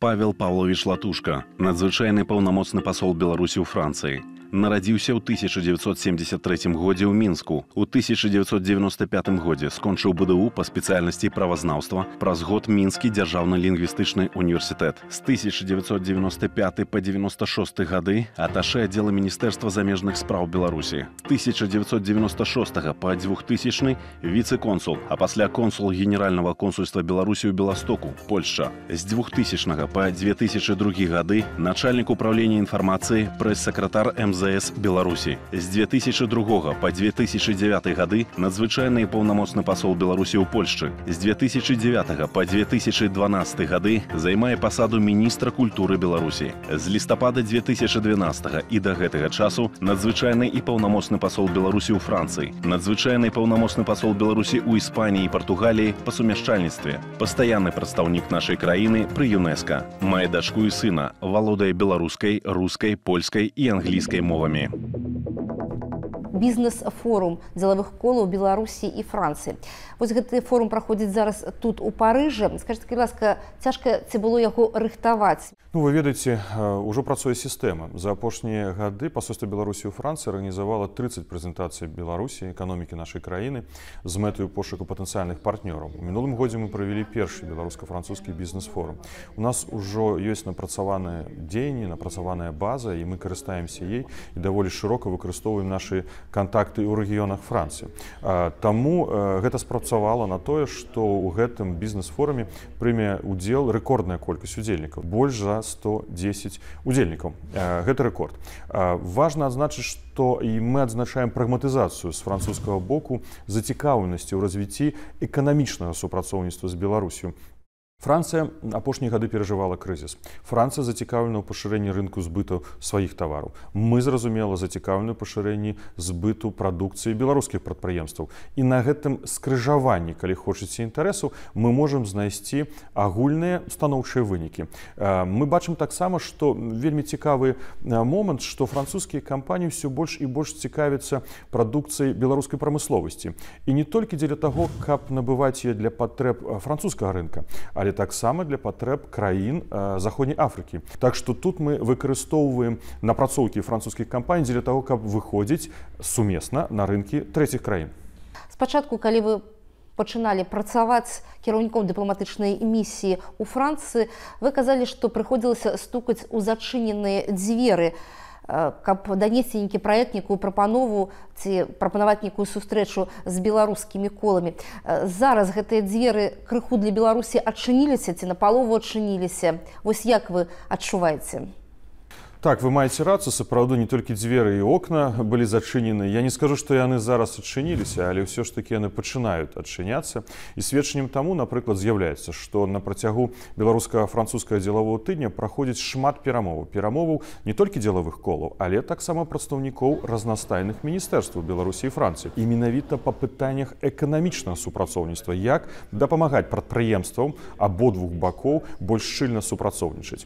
павел павлович латушка надзвычайны паўнамоцны пасол беларусі ў францыі нарадзіўся ў 1973 годзе ў мінску у 1995 годзе скончыў бДУ па спецыяльнасці правазнаўства праз год мінскі дзяржаўна-лінгвістычны універсітэт з 1995 по 96 гады аташэ аддзела міністэрства замежных спраў беларусі 1996 по 2000 віце-консул а пасля консул генерального консульства беларусі ў беластоку польша з 2000 по 2002 гады начальнік управлення інфармацыі прэс-сакратар мз ЗС Беларусі. З 2002 па 2009 гады надзвычайны паўнамоцны пасол Беларусі ў Польшчы. З 2009 па 2012 гады займае пасаду міністра культуры Беларусі. З лістапада 2012 і да гэтага часу надзвычайны і паўнамоцны пасол Беларусі ў Францыі. Надзвычайны паўнамоцны пасол Беларусі ў Іспаніі і Португаліі па сумяшчальніцтве. Пастаянны прадстаўнік нашай краіны пры ЮНЕСКА. Мае дачку і сына, валодае беларускай, рускай, польскай і англійскай мовы умовами. бізнес-форум дзелавых колаў беларусі і францыі вось гэты форум праходзіць зараз тут у парыжа скажите ласка цяжка ці было яго рыхтаваць ну вы ведаеце ўжо працуе сістэма за апошнія гады пасольства беларусі у францыі арганізавала 30 прэзентацый беларусі эканомікі нашай краіны з мэтаю пошуку патэнцыяльных партнёраў у мінулым годзе мы правялі першы беларуска-французскі бізнес-форум у нас ужо ёсць напрацаваныя дзеянні напрацаваная база і мы карыстаемся ей і даволі шырока выкарыстоўваем наши контакты ў рэгіёнах францыі Таму э, гэта спрацавала на тое што ў гэтым бізнес-форуме прыме удзел рэкордная колькасць удзельнікаў больш за 110 удзельнікаў э, гэта рэкорд важно адзначыць что і мы адзначаем прагматызацыю з французскага боку зацікаўленасці ў развіцці эканамічнага супрацоўніцтва з беларусю Францыя апошнія гады перажывала крызіс. Францыя зацікаўлена ў пашырэнні рынку збыту сваіх тавараў. Мы зразумела зацікаўлены пашырэнні збыту прадукцыі беларускіх прадпрыемстваў. І на гэтым скрыжаванні, калі хочаце інтарэсу, мы можам знайсці агульныя станоўчыя вынікі. Э, мы бачым таксама, што вельмі цікавы э, момант, што французскія кампаніі ўсё больш і больш цікавяцца прадукцыі беларускай прамысловасці. І не толькі дзеля таго, каб набываць яе для патрэб э, французскага рынка, але але таксама для патрэб краін э, заходняй афрыкі так што тут мы выкарыстоўваем напрацоўкі французскіх кампаній для того каб выходзіць сумесна на рынкі трэціх краін спачатку калі вы пачыналі працаваць кіраўніком дыпламатычнай місіі у францыі выказалі што прыходзілася стукаць у зачыненыя дзверы на Э, каб данесці нейкі праект нейкую прапанову ці прапанаваць нейкую сустрэчу з беларускімі коламі. Э, зараз гэтыя дзверы крыху для Беларусі адчыніліся ці на палову адчыніліся. Вось як вы адчуваеце. Так вы маеце рацу сапраўды не толькі дзверы і окна былі зачынены Я не скажу што яны зараз адчыніліся але ўсё ж таки яны пачынаюць адчыняцца і сведчаннем таму напрыклад з'яўляецца што на працягу беларускага французскага дзелавого тыдня праходзіць шмат перамоваў перамоваў не толькі дзелавых колаў але таксама прадстаўнікоў разнастайных міністэрстваў беларусі і францыі і менавіта па пытаннях эканамічнага супрацоўніцтва як дапамагаць прадпрыемствам абодвух бакоў больш шчыльна супрацоўнічаць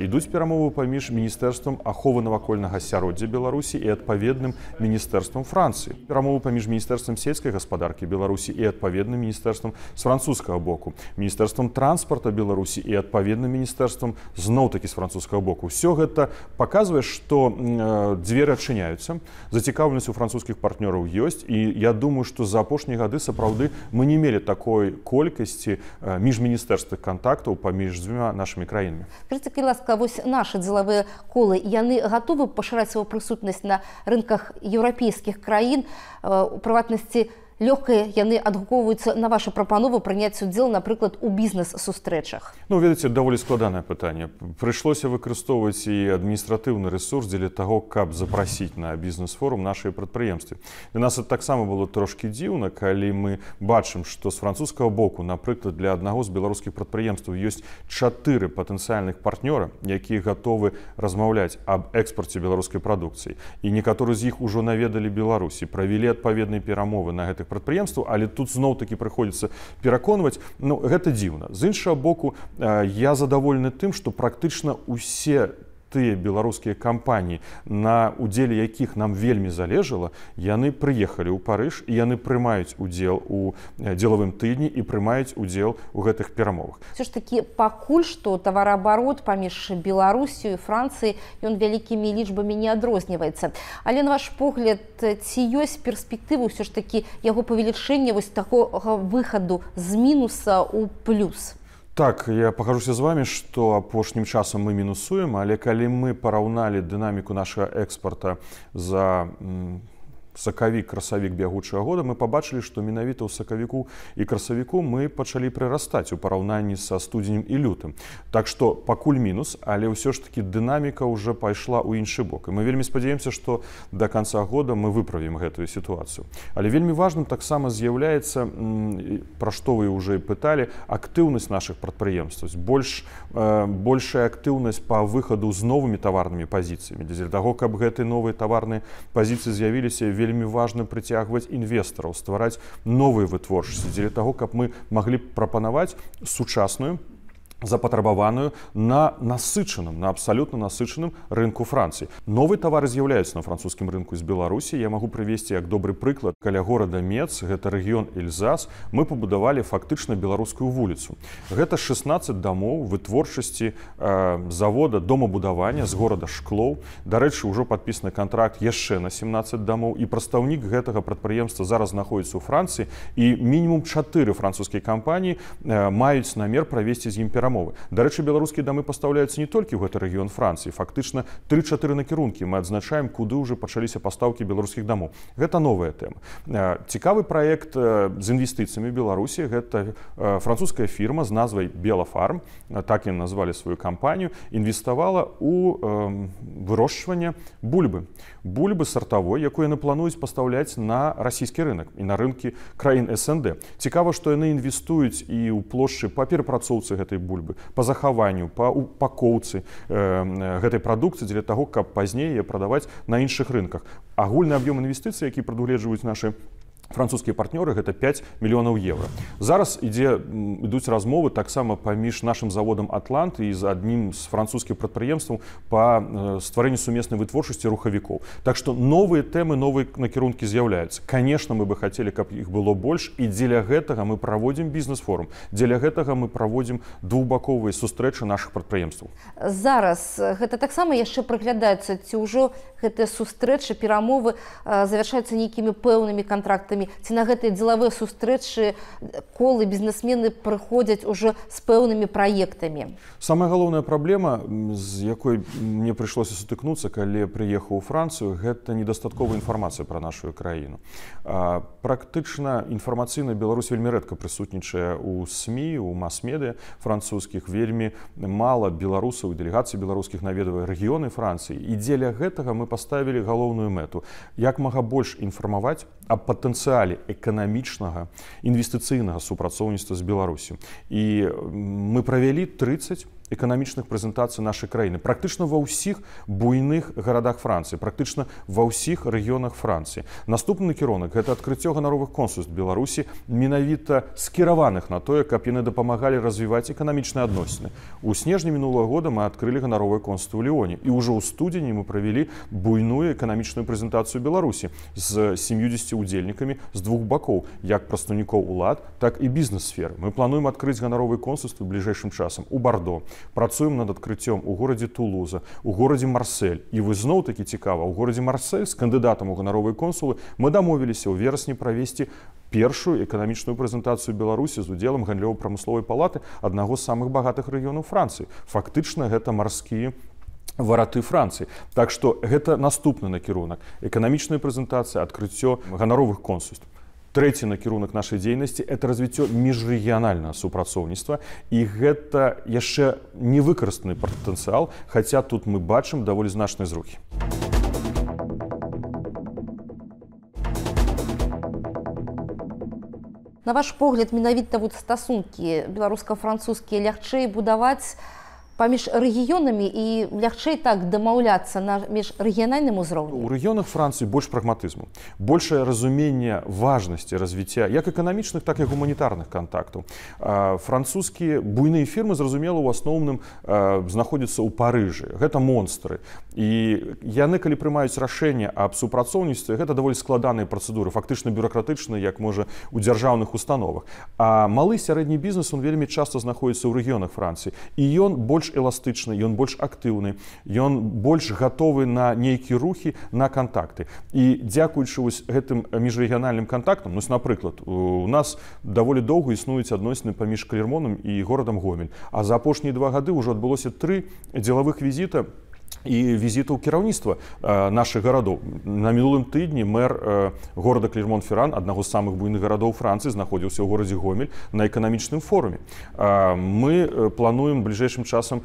ідуць перамовы паміж міністэрства міністэрствам аховы навакольнага асяроддзя беларусі і адпаведным міністэрствам францыі перамовы паміж міністэрствам сельскай гаспадаркі беларусі і адпаведным міністэрствам с французскага боку міністэрствам транспарта беларусі і адпаведным міністэрствам зноў-такі з французскага боку все гэта паказвае што э, дзверы адчыняюцца зацікаўленасць у французскіх партнёраў ёсць і я думаю што за апошнія гады сапраўды мы не мелі такой колькасці э, міжміністэрствах контактаў паміж дзвюма нашими краінамі ласка вось наши дзелавыя коды школы яны готовы пашыраць сваю прысутнасць на рынках еўрапейскіх краін у э, прыватнасці на лёгкая яны адгукоўваюцца на вашу прапанову прыняць удзел напрыклад у бізнес-сустрэчах ну ведаце даволі складанае пытанне прыйшлося выкарыстоўваць і адміністратыўны ресурс дзеля таго каб запрасіць на бізнес-форум нашай прадпрыемстве для нас таксама было трошкі дзіўна калі мы бачым што з французскага боку напрыклад для аднаго з беларускіх прадпрыемстваў ёсць чатыры патэнцыяльных партнёра якія гатовы размаўляць аб экспарце беларускай прадукцыі і некаторы з іх ужо наведалі беларусі правялі адпаведныя перамовы на гэтых прадпрыемства але тут зноў такі прыходзіцца пераконваць Ну гэта дзіўна з іншага боку я задаволены тым што практычна усе там тыя беларускія кампаніі на удзеле якіх нам вельмі залежала яны прыехалі ў парыж і яны прымаюць удзел у э, дзелавым тыдні і прымаюць удзел у гэтых перамовах все ж такі пакуль что товарабарот паміж беларусію францыі ён вялікімі лічбамі не адрозніваецца але на ваш погляд ці ёсць перспектыву все ж такі яго павелічэнне вось такога выхаду з мінуса у плюс в Так я пагажуся з вами, што апошнім часам мы мінусуем, але калі мы параўналі дынаміку нашага экспарта за сакавік красавік бягучага года мы пабачылі што менавіта ў сакавіку і красавіку мы пачалі прырастаць у параўнанні са студзенем і лютым так што пакуль мінус але ўсё ж такі дынаміка ўжо пайшла ў іншы бок і мы вельмі спадзяемся што да канца года мы выправім гэтую сітуацыю але вельмі важным таксама з'яўляецца пра што вы уже пыталі актыўнасць наших прадпрыемстваў больш э, большая актыўнасць по выхаду з новымі таварнымі пазіцыямі для таго каб гэты новыя таварныя пазіцыі з'явіліся вельмі вельмі важным прыцягваць інвестараў ствараць новыя вытворчасці дзеля таго каб мы маглі прапанаваць сучасную запатрабаваную на насычаным на абсолютно насычаным рынку францыі новы товары з'яўляюцца на французскім рынку з беларусі я магу прывесці як добры прыклад каля горада мец гэта рэгіён льзас мы пабудавалі фактычна беларускую вуліцу гэта 16 дамоў вытворчасці э, завода домабудавання з горада шклоў дарэчы ўжо подпісаны контракт яшчэ на 17 дамоў і прадстаўнік гэтага прадпрыемства зараз знаходіцца ў францыі і мінімум чатыры французскія кампаніі э, маюць намер правесці з імперам перамовы дарэчы беларускія дамы пастаўляюцца не толькі ў гэты рэгіён францыі фактычна тры-чатыры накірункі мы адзначаем куды ўжо пачаліся пастаўкі беларускіх дамоў гэта новая тэма э, цікавы проект э, з інвестыцыямі беларусі гэта э, французская фірма з назвай белафарм так і назвалі сваю кампанію інвеставала у вырошчванне бульбы бульбы сартавой якую яны плануюць пастаўляць на расійскі рынок і на рынкі краін снд цікава што яны інвестуюць і ў плошчы па перапрацоўцы гэтай бульбы бульбы по захаванню по упакоўцы э, гэтай прадукцыі для того каб пазней прадаваць на іншых рынках агульны аб'ём інвестыцый які прадугледжваюць наши на французскія партнёры гэта 5 мільёнаў еўра зараз ідзе ідуць размовы таксама паміж нашим заводам атлант і з адным з французскіх прадпрыемстваў по э, стварэнні сумеснай вытворчасці рухавікоў так што новыя тэмы новыя накірункі з'яўляюцца конечно мы бы хацелі каб іх было больш і дзеля гэтага мы праводзім бізнес-форум дзеля гэтага мы праводзім двухбаковыя сустрэчы наших прадпрыемстваў зараз э, гэта таксама яшчэ праглядаецца ці ўжо гэтыя сустрэчы перамовы э, завяршаюцца нейкімі пэўнымі контрактамі сустрэчамі ці на гэтыя дзелавыя сустрэчы колы бізнесмены прыходзяць уже з пэўнымі праектамі самая галоўная праблема з якой мне прыйшлося сутыкнуцца калі прыехаў у францыю гэта недастаткова інфармацыя пра нашу краіну практычна інфармацыйна беларусь вельмі рэдка прысутнічае у сМ у мас-меды французскіх вельмі мала беларусаў дэлегацыі беларускіх наведавае рэгіёны францыі і дзеля гэтага мы паставілі галоўную мэту як мага больш інфармаваць аб патэнцыя потенциале эканамічнага інвестыцыйнага супрацоўніцтва з беларусю і мы правялі 30 по эканамічных прэзентацый нашай краіны практычна ва ўсіх буйных гарадах францыі практычна ва ўсіх рэгіёнах францыі наступны кірунак гэта адкрыццё ганаровых консульств беларусі менавіта скіраваных на тое каб яны дапамагалі развіваць эканамічныя адносіны у снежні мінулого года мы адкрылі ганаровае консульство ў леоне і ўжо ў студзені мы правялі буйную эканамічную прэзентацыю беларусі з 70 удзельнікамі з двух бакоў як прастаўнікоў улад так і бізнес-сферы мы плануем адкрыць ганаровыя консульства бліжэйшым часам у бардо працуем над адкрыццём у горадзе тулуза у горадзе марсель і вы зноў-такі цікава у горадзе марсель з кандыдатам у ганаровай консулы мы дамовіліся ў верасні правесці у першую эканамічную прэзентацыю беларусі з удзелам гандлёва-прамысловай палаты аднаго з самых багатых рэгіёнаў францыі фактычна гэта марскія вараты францыі так што гэта наступны накірунак эканамічная прэзентацыя адкрыццё ганаровых консульств Трэці накірунак нашай дзейнасці это развіццё міжрэгіянальнага супрацоўніцтва і гэта яшчэ невыкарыстаны патэнцыял, хаця тут мы бачым даволі значныя зрухі. На ваш погляд менавіта вот стасункі беларуска-французскія лягчэй будаваць, паміж рэгіёнамі і лягчэй так дамаўляцца на міжрэгіянальным узроўні у рэгіёнах францыі больш прагматызму большее разуменне важнасці развіцця як эканамічных так і гуманітарных контактаў французскія буйныя фірмы зразумела у асноўным знаходзяцца ў парыжы гэта монстры і яны калі прымаюць рашэнне аб супрацоўніцтве гэта даволі складаныя працэдуры фактычна бюракратычна як можа у дзяржаўных установах а малы сярэдні бізнес он вельмі часто знаходіцца ў рэгіёнах францыі і ён больше больш эластычны ён больш актыўны ён больш гатовы на нейкія рухі на контакты і дзякуючы вось гэтым міжрэгіянальным контактам ну напрыклад у нас даволі доўга існуюць адносіны паміж калермоном і горадам гомель а за апошнія два гады ўжо адбылося тры дзелавых візіта у і візітаў кіраўніцтва нашых гарадоў на мінулым тыдні мэр горада клермонферан аднаго з самых буйных гарадоў францыі знаходзіўся ў горадзе гомель на эканамічным форуме мы плануем бліжэйшым часам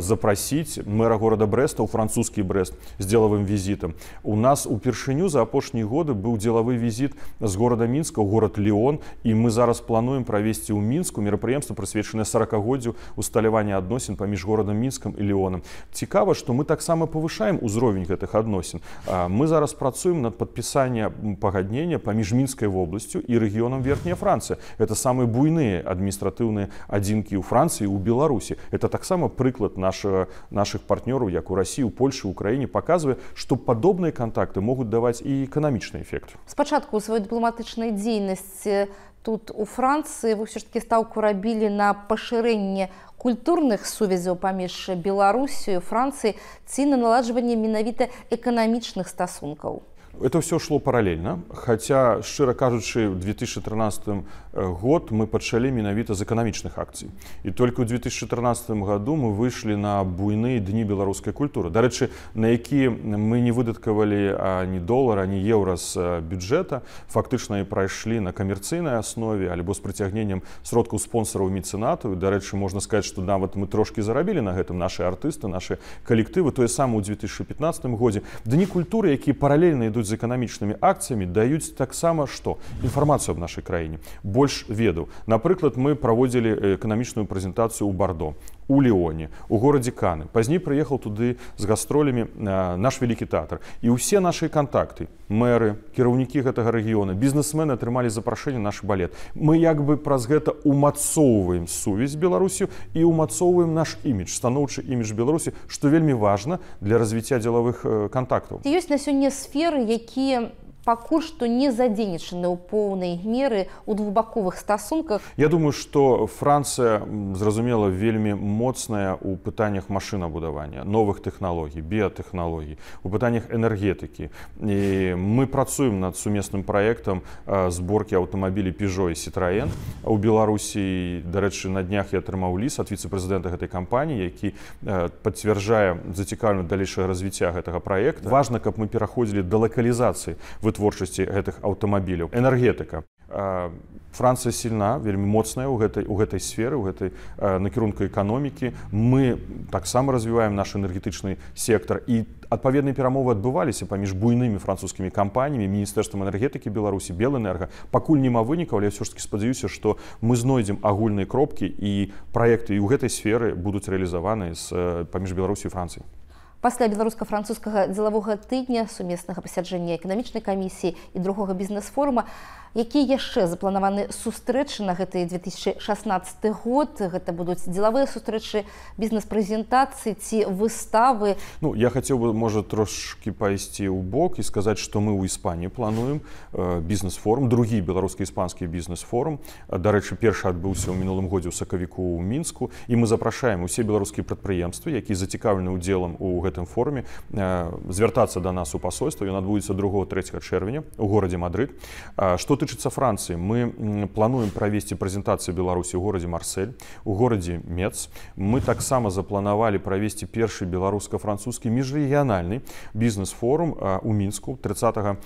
запрасіць мэра горада брэста ў французскі брест з дзелавым візітам у нас упершыню за апошнія годы быў дзелавы візіт з горада мінска горад леон і мы зараз плануем правесці ў мінску мерапрыемства прысвечанае 40-годдзю усталявання адносін паміж горадам мінскам і леоном цікава што мы мы таксама павышаем узровень гэтых адносін мы зараз працуем над падпісанне пагаднення паміж мінскай вобласцю і рэгіёнам верхняя францыя это самыя буйныя адміністратыўныя адзінкі ў францыі у беларусі это таксама прыклад нашага наших партнёраў як у рассію польльшы украіне паказвае што падобныя кантакты могуць даваць і эканамічны эфект спачатку сваёй дыпламатычнай дзейнасці тут у Францыі вы ўсё ж такі стаўку рабілі на пашырэнне культурных сувязяў паміж Беларусію, Францыі ці на наладжванне менавіта эканамічных стасункаў. Это все шло параллельно, хотя, широко кажучи, в 2013 э, год мы подшали миновито из экономичных акций. И только в 2013 году мы вышли на буйные дни белорусской культуры. До речи, на какие мы не выдатковали ни доллара, ни евро э, с бюджета, фактично и прошли на коммерцийной основе, либо с притягнением сродку спонсоров и меценатов. До речи, можно сказать, что да, вот мы трошки заработали на этом наши артисты, наши коллективы. То же самое в 2015 году. Дни культуры, которые параллельно идут действуют с эканамічнымі акцыямі даюць таксама што інфармацыю в нашай краіне больш ведаў напрыклад мы праводзілі э, эканамічную прэзентацыю ў бардо у Леоне, у городе Каны. Позднее приехал туда с гастролями э, наш великий театр. И все наши контакты, мэры, керовники этого региона, бизнесмены отримали запрошение наш балет. Мы как бы про это умацовываем совесть Беларуси и умацовываем наш имидж, становчий имидж Беларуси, что вельми важно для развития деловых э, контактов. Есть на сегодня сферы, которые пакуль што не задзейнічаны ў поўнай меры ў двухбаковых стасунках. Я думаю, што Францыя зразумела вельмі моцная ў пытаннях машынабудавання, новых тэхналогій, біятэхналогій, у пытаннях энергетыкі. І мы працуем над сумесным праектам зборкі э, аўтамабілі піжо і сітраен. У Беларусі, дарэчы, на днях я атрымаў ліс ад віцэ-прэзідэнта гэтай кампаніі, які э, пацвярджае зацікаўна далейшае развіцця гэтага праекта. Важна, каб мы пераходзілі да лакалізацыі. Вы вытворчасці гэтых аўтамабіляў энергетыка Францыя сильна вельмі моцная ў гэтай у гэтай сферы у гэтай накірунка эканомікі мы таксама развіваем наш энергетычны сектор і там адпаведныя перамовы адбываліся паміж буйнымі французскімі кампаніямі міністэрствам энергетыкі беларусі белэнерга пакуль няма вынікаў але все ж таки спадзяюся што мы знойдзем агульныя кропкі і праекты і ў гэтай сферы будуць рэалізаваны з паміж беларусій францыій пасля беларуска-французскага дзелавога тыдня сумеснага пасяджэння эканамічнай камісіі і другога бізнес-форума на якія яшчэ запланаваны сустрэчы на гэтыя 2016 год гэта будуць дзелавыя сустрэчы бізнес-прэзентацыі ці выставы Ну я хацеў бы можа трошкі пайсці ў бок і сказаць што мы ў іспані плануем э, бізнес-форум другі беларускі іспанскі бізнес-форум э, дарэчы першы адбыўся ў мінулым годзе ў сакавіку ў мінску і мы запрашаем усе беларускія прадпрыемствы які зацікаўлены ўдзелам у гэтым форуме э, звяртацца до да нас у пасольства ён адбудзецца другого 3 чэрвеня у горадзе Мадрыд што ты тычыцца францыі мы плануем правесці прэзентацыю беларусі ў горадзе марсель у горадзе мец мы таксама запланавалі правесці першы беларуска-французскі міжрэгіянальны бізнес-форум у мінску 30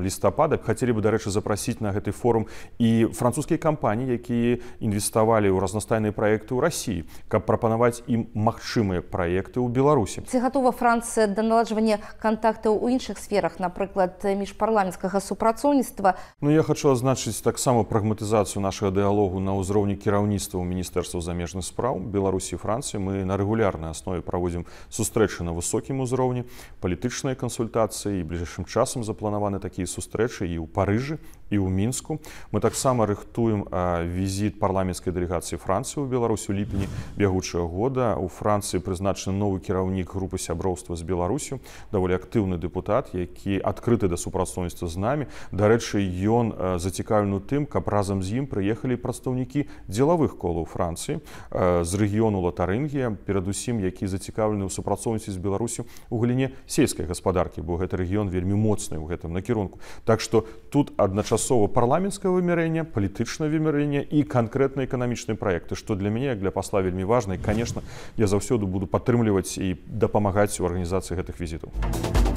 лістападак хацелі бы дарэчы запрасіць на гэты форум і французскія кампаніі якія інвеставалі ў разнастайныя праекты ў рассіі каб прапанаваць ім магчымыя праекты ў беларусі ці гатова францыя да наладжвання кантактаў у іншых сферах напрыклад між парламенцкага супрацоўніцтва Ну, я хочу адзначыць таксама прагматызацыю нашага дыалогу на ўзроўні кіраўніцтва міністэрства замежных спраў беларусі францыі мы на рэгулярнай аснове праводзім сустрэчы на высокім узроўні палітычныя кансультацыі бліжэйшым часам запланаваны такія сустрэчы і ў парыжы і ў мінску мы таксама рыхтуем візіт парламенцкай дэлегацыі францыі ў беларусю ліпені бягучага года у францыі прызначаны новы кіраўнік групы сяброўства з беларусю даволі актыўны дэпутат які адкрыты да супрацоўніцтва з намі дарэчы ён ён э, зацікаўлены тым, каб разам з ім прыехалі прадстаўнікі дзелавых колаў Францыі э, з рэгіёну Латарынгія, перадусім які зацікаўлены ў супрацоўніцтве з Беларусю у галіне сельскай гаспадаркі, бо гэты рэгіён вельмі моцны ў гэтым накірунку. Так што тут адначасова парламенцкае вымярэнне, палітычнае вымярэнне і канкрэтна эканамічныя праекты, што для мяне для пасла вельмі важна, і, конечно, я заўсёды буду падтрымліваць і дапамагаць у арганізацыі гэтых візітаў.